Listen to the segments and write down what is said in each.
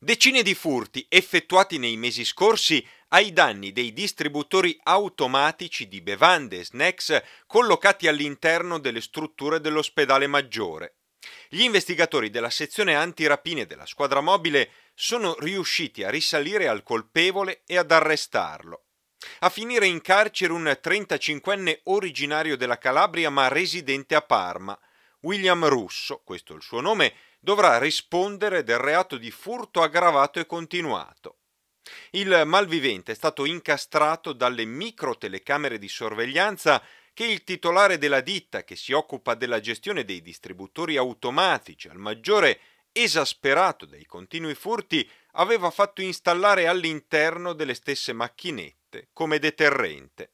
Decine di furti effettuati nei mesi scorsi ai danni dei distributori automatici di bevande e snacks collocati all'interno delle strutture dell'ospedale maggiore. Gli investigatori della sezione antirapine della squadra mobile sono riusciti a risalire al colpevole e ad arrestarlo. A finire in carcere un 35enne originario della Calabria ma residente a Parma, William Russo, questo è il suo nome, dovrà rispondere del reato di furto aggravato e continuato. Il malvivente è stato incastrato dalle micro telecamere di sorveglianza che il titolare della ditta che si occupa della gestione dei distributori automatici al maggiore esasperato dai continui furti aveva fatto installare all'interno delle stesse macchinette come deterrente.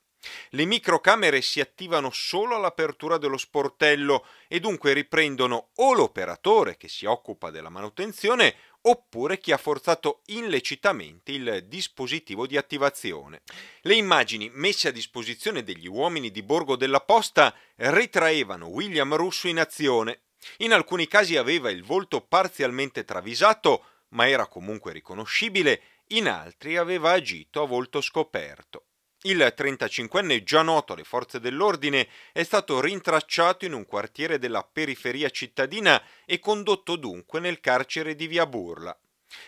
Le microcamere si attivano solo all'apertura dello sportello e dunque riprendono o l'operatore che si occupa della manutenzione oppure chi ha forzato illecitamente il dispositivo di attivazione. Le immagini messe a disposizione degli uomini di Borgo della Posta ritraevano William Russo in azione. In alcuni casi aveva il volto parzialmente travisato, ma era comunque riconoscibile, in altri aveva agito a volto scoperto. Il 35enne, già noto alle forze dell'ordine, è stato rintracciato in un quartiere della periferia cittadina e condotto dunque nel carcere di Via Burla.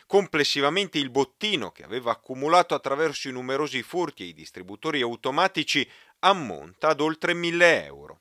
Complessivamente il bottino che aveva accumulato attraverso i numerosi furti e i distributori automatici ammonta ad oltre 1000 euro.